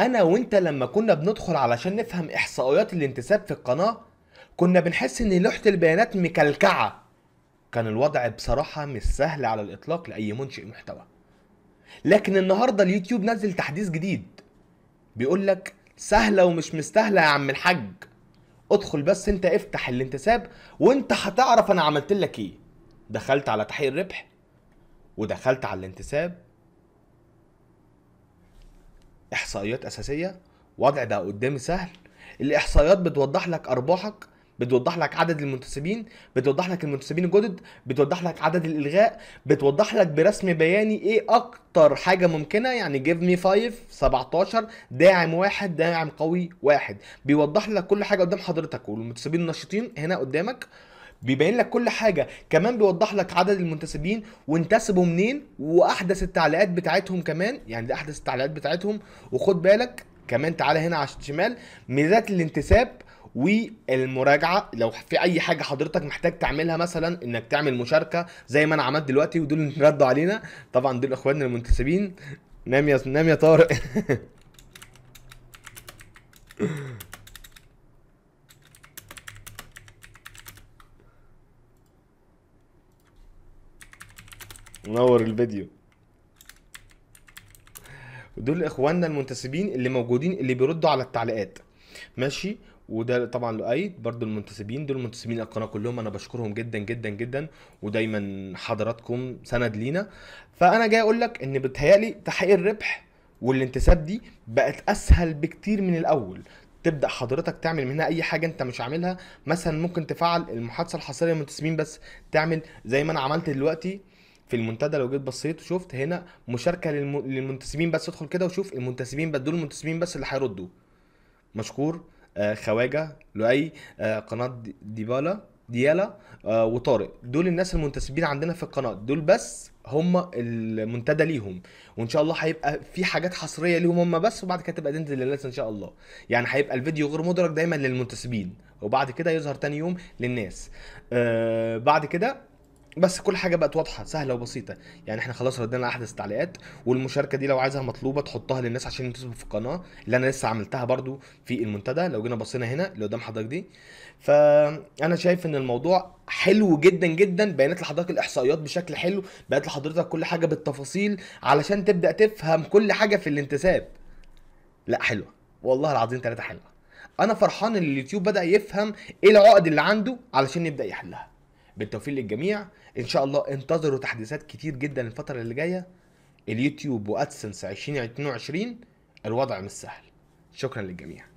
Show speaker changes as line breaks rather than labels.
انا وانت لما كنا بندخل علشان نفهم احصائيات الانتساب في القناه كنا بنحس ان لوحه البيانات مكلكعه كان الوضع بصراحه مش سهل على الاطلاق لاي منشئ محتوى لكن النهارده اليوتيوب نزل تحديث جديد بيقولك سهله ومش مستاهله يا عم الحاج ادخل بس انت افتح الانتساب وانت هتعرف انا عملتلك ايه دخلت على تحقيق الربح ودخلت على الانتساب احصائيات اساسيه وضع بقى قدامي سهل الاحصائيات بتوضح لك ارباحك بتوضح لك عدد المنتسبين بتوضح لك المنتسبين الجدد بتوضح لك عدد الالغاء بتوضح لك برسم بياني ايه اكتر حاجه ممكنه يعني جيف مي 5 17 داعم واحد داعم قوي واحد بيوضح لك كل حاجه قدام حضرتك والمنتسبين النشطين هنا قدامك بيبين لك كل حاجه كمان بيوضح لك عدد المنتسبين وانتسبوا منين واحدث التعليقات بتاعتهم كمان يعني دي احدث التعليقات بتاعتهم وخد بالك كمان تعالى هنا على الشمال ميزات الانتساب والمراجعه لو في اي حاجه حضرتك محتاج تعملها مثلا انك تعمل مشاركه زي ما انا عملت دلوقتي ودول ردوا علينا طبعا دول اخواننا المنتسبين نام يا نام يا طارق منور الفيديو ودول اخواننا المنتسبين اللي موجودين اللي بيردوا على التعليقات ماشي وده طبعا لؤيد برضو المنتسبين دول منتسبين القناه كلهم انا بشكرهم جدا جدا جدا ودايما حضراتكم سند لينا فانا جاي اقول لك ان بتهيالي تحقيق الربح والانتساب دي بقت اسهل بكتير من الاول تبدا حضرتك تعمل منها اي حاجه انت مش عاملها مثلا ممكن تفعل المحادثه الحصريه للمنتسبين بس تعمل زي ما انا عملت دلوقتي في المنتدى لو جيت بصيت وشفت هنا مشاركه للم... للمنتسبين بس ادخل كده وشوف المنتسبين بس دول المنتسبين بس اللي هيردوا مشكور آه خواجه لؤي آه قناه ديبالا ديالا آه وطارق دول الناس المنتسبين عندنا في القناه دول بس هم المنتدى ليهم وان شاء الله هيبقى في حاجات حصريه ليهم هم بس وبعد كده تبقى تنزل للناس ان شاء الله يعني هيبقى الفيديو غير مدرك دايما للمنتسبين وبعد كده يظهر تاني يوم للناس آه بعد كده بس كل حاجه بقت واضحه سهله وبسيطه يعني احنا خلاص ردينا على احدث التعليقات والمشاركه دي لو عايزها مطلوبه تحطها للناس عشان ينتسبوا في القناه اللي انا لسه عملتها برضو في المنتدى لو جينا بصينا هنا اللي قدام حضرتك دي فانا شايف ان الموضوع حلو جدا جدا بينت لحضرتك الاحصائيات بشكل حلو بقت لحضرتك كل حاجه بالتفاصيل علشان تبدا تفهم كل حاجه في الانتساب لا حلوه والله العظيم ثلاثه حلوه انا فرحان ان اليوتيوب بدا يفهم ايه العقد اللي عنده علشان يبدا يحلها بالتوفيق للجميع ان شاء الله انتظروا تحديثات كتير جدا الفتره اللي جايه اليوتيوب وادسنس 2022 الوضع مش سهل شكرا للجميع